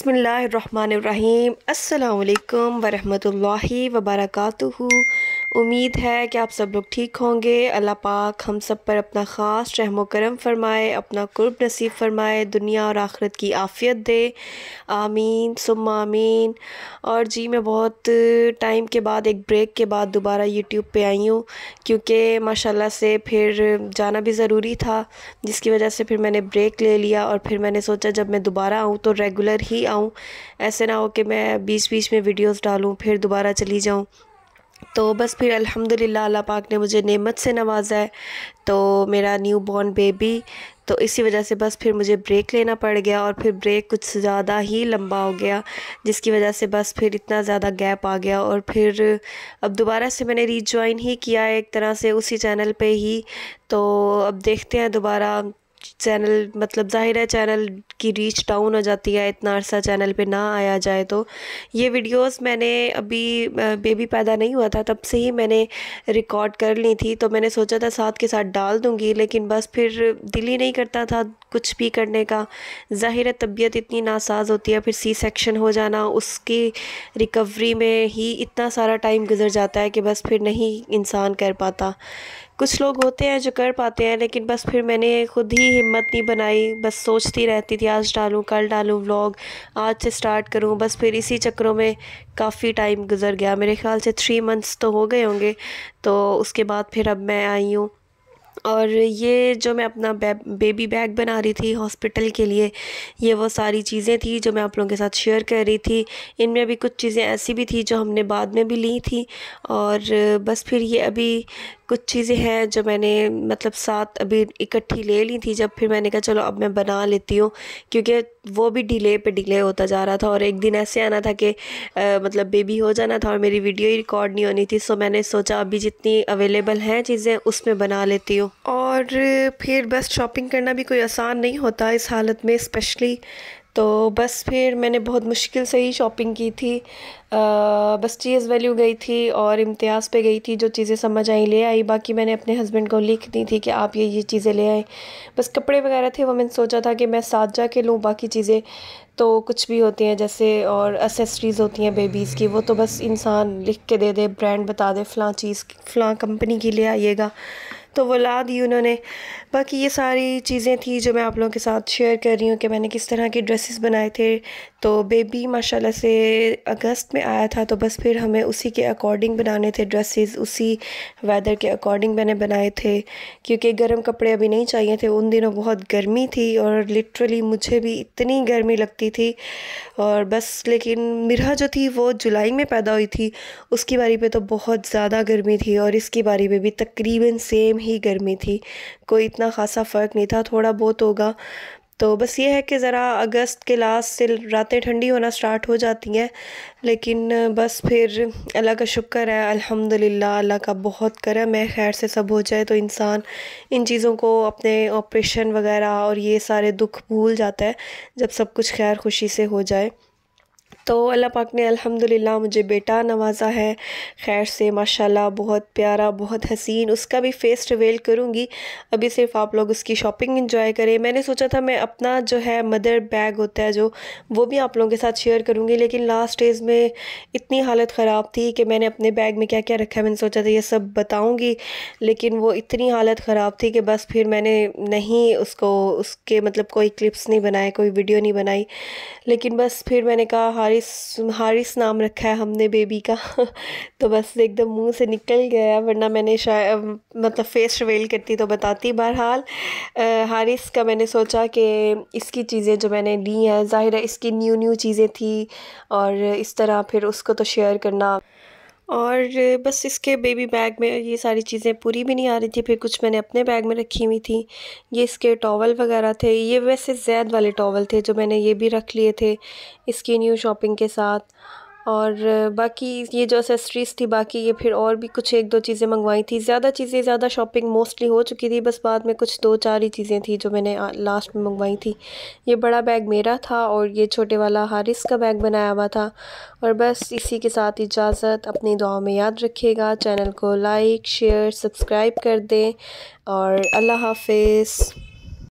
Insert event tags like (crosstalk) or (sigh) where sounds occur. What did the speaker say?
بسم اللہ الرحمن الرحیم السلام علیکم ورحمۃ اللہ وبرکاتہ उम्मीद है कि आप सब लोग ठीक होंगे अल्लाह पाक हम सब पर अपना ख़ास रहम करम फरमाए अपना कुर्ब नसीब फरमाए दुनिया और आखरत की आफ़ियत दे आमीन सुम आमीन और जी मैं बहुत टाइम के बाद एक ब्रेक के बाद दोबारा यूट्यूब पे आई हूँ क्योंकि माशाल्लाह से फिर जाना भी ज़रूरी था जिसकी वजह से फिर मैंने ब्रेक ले लिया और फिर मैंने सोचा जब मैं दोबारा आऊँ तो रेगुलर ही आऊँ ऐसे ना हो कि मैं बीच बीच में वीडियोज़ डालूँ फिर दोबारा चली जाऊँ तो बस फिर अल्हम्दुलिल्लाह अल्लाह पाक ने मुझे नेमत से नवाजा है तो मेरा न्यू बॉर्न बेबी तो इसी वजह से बस फिर मुझे ब्रेक लेना पड़ गया और फिर ब्रेक कुछ ज़्यादा ही लंबा हो गया जिसकी वजह से बस फिर इतना ज़्यादा गैप आ गया और फिर अब दोबारा से मैंने रीजॉइन ही किया है एक तरह से उसी चैनल पे ही तो अब देखते हैं दोबारा चैनल मतलब ज़ाहिर है चैनल की रीच डाउन हो जाती है इतना अरसा चैनल पे ना आया जाए तो ये वीडियोस मैंने अभी बेबी पैदा नहीं हुआ था तब से ही मैंने रिकॉर्ड कर ली थी तो मैंने सोचा था साथ के साथ डाल दूँगी लेकिन बस फिर दिल ही नहीं करता था कुछ भी करने का ज़ाहिर है तबीयत इतनी नासाज होती है फिर सी सेक्शन हो जाना उसकी रिकवरी में ही इतना सारा टाइम गुजर जाता है कि बस फिर नहीं इंसान कर पाता कुछ लोग होते हैं जो कर पाते हैं लेकिन बस फिर मैंने खुद ही हिम्मत नहीं बनाई बस सोचती रहती थी आज डालूँ कल डालूँ व्लॉग आज से स्टार्ट करूँ बस फिर इसी चक्करों में काफ़ी टाइम गुजर गया मेरे ख्याल से थ्री मंथ्स तो हो गए होंगे तो उसके बाद फिर अब मैं आई हूँ और ये जो मैं अपना बेबी बैग बना रही थी हॉस्पिटल के लिए ये वो सारी चीज़ें थी जो मैं आप लोगों के साथ शेयर कर रही थी इनमें भी कुछ चीज़ें ऐसी भी थी जो हमने बाद में भी ली थी और बस फिर ये अभी कुछ चीज़ें हैं जो मैंने मतलब साथ अभी इकट्ठी ले ली थी जब फिर मैंने कहा चलो अब मैं बना लेती हूँ क्योंकि वो भी डिले पे डिले होता जा रहा था और एक दिन ऐसे आना था कि आ, मतलब बेबी हो जाना था और मेरी वीडियो ही रिकॉर्ड नहीं होनी थी सो मैंने सोचा अभी जितनी अवेलेबल हैं चीज़ें उसमें बना लेती हूँ और फिर बस शॉपिंग करना भी कोई आसान नहीं होता इस हालत में स्पेशली तो बस फिर मैंने बहुत मुश्किल से ही शॉपिंग की थी आ, बस चीज़ वैल्यू गई थी और इम्तियाज़ पे गई थी जो चीज़ें समझ आई ले आई बाकी मैंने अपने हस्बैंड को लिख दी थी कि आप ये ये चीज़ें ले आएँ बस कपड़े वगैरह थे वो मैंने सोचा था कि मैं साथ जा के लूँ बाकी चीज़ें तो कुछ भी होती हैं जैसे और असेसरीज़ होती हैं बेबीज़ की वो तो बस इंसान लिख के दे दे ब्रांड बता दे फ़लाँ चीज़ फ़लाँ कंपनी की ले आइएगा तो वो ला दी उन्होंने बाकी ये सारी चीज़ें थी जो मैं आप लोगों के साथ शेयर कर रही हूँ कि मैंने किस तरह के ड्रेसेस बनाए थे तो बेबी माशाल्लाह से अगस्त में आया था तो बस फिर हमें उसी के अकॉर्डिंग बनाने थे ड्रेसेस उसी वेदर के अकॉर्डिंग मैंने बनाए थे क्योंकि गर्म कपड़े अभी नहीं चाहिए थे उन दिनों बहुत गर्मी थी और लिटरली मुझे भी इतनी गर्मी लगती थी और बस लेकिन मिरा जो थी वो जुलाई में पैदा हुई थी उसकी बारी पर तो बहुत ज़्यादा गर्मी थी और इसकी बारी पर भी तकरीबन सेम ही गर्मी थी कोई इतना ख़ासा फ़र्क नहीं था थोड़ा बहुत होगा तो बस ये है कि ज़रा अगस्त के लास्ट से रातें ठंडी होना स्टार्ट हो जाती हैं लेकिन बस फिर अल्लाह का शुक्र है अल्हम्दुलिल्लाह अल्लाह का बहुत करम है खैर से सब हो जाए तो इंसान इन चीज़ों को अपने ऑपरेशन वगैरह और ये सारे दुख भूल जाता है जब सब कुछ खैर खुशी से हो जाए तो अल्लाह पाक ने अल्हम्दुलिल्लाह मुझे बेटा नवाज़ा है खैर से माशाल्लाह बहुत प्यारा बहुत हसीन उसका भी फेस रिवेल करूँगी अभी सिर्फ आप लोग उसकी शॉपिंग इंजॉय करें मैंने सोचा था मैं अपना जो है मदर बैग होता है जो वो भी आप लोगों के साथ शेयर करूँगी लेकिन लास्ट डेज़ में इतनी हालत ख़राब थी कि मैंने अपने बैग में क्या क्या रखा है मैंने सोचा था ये सब बताऊँगी लेकिन वो इतनी हालत ख़राब थी कि बस फिर मैंने नहीं उसको उसके मतलब कोई क्लिप्स नहीं बनाए कोई वीडियो नहीं बनाई लेकिन बस फिर मैंने कहा हारिस हारिस नाम रखा है हमने बेबी का (laughs) तो बस एकदम मुंह से निकल गया वरना मैंने शायद मतलब फेस रिवेल करती तो बताती बहरहाल हारिस का मैंने सोचा कि इसकी चीज़ें जो मैंने ली हैं ज़ाहिर है इसकी न्यू न्यू चीज़ें थी और इस तरह फिर उसको तो शेयर करना और बस इसके बेबी बैग में ये सारी चीज़ें पूरी भी नहीं आ रही थी फिर कुछ मैंने अपने बैग में रखी हुई थी ये इसके टॉवल वगैरह थे ये वैसे जैद वाले टॉवल थे जो मैंने ये भी रख लिए थे इसकी न्यू शॉपिंग के साथ और बाकी ये जो एसेसरीज़ थी बाकी ये फिर और भी कुछ एक दो चीज़ें मंगवाई थी ज़्यादा चीज़ें ज़्यादा शॉपिंग मोस्टली हो चुकी थी बस बाद में कुछ दो चार ही चीज़ें थी जो मैंने लास्ट में मंगवाई थी ये बड़ा बैग मेरा था और ये छोटे वाला हारिस का बैग बनाया हुआ था और बस इसी के साथ इजाज़त अपनी दुआओं में याद रखिएगा चैनल को लाइक शेयर सब्सक्राइब कर दें और अल्लाह हाफिज़